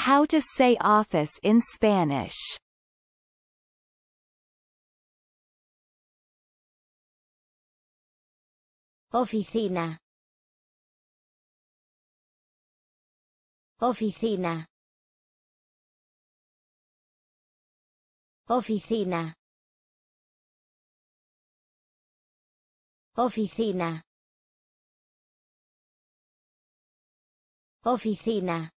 How to say office in Spanish Oficina Oficina Oficina Oficina Oficina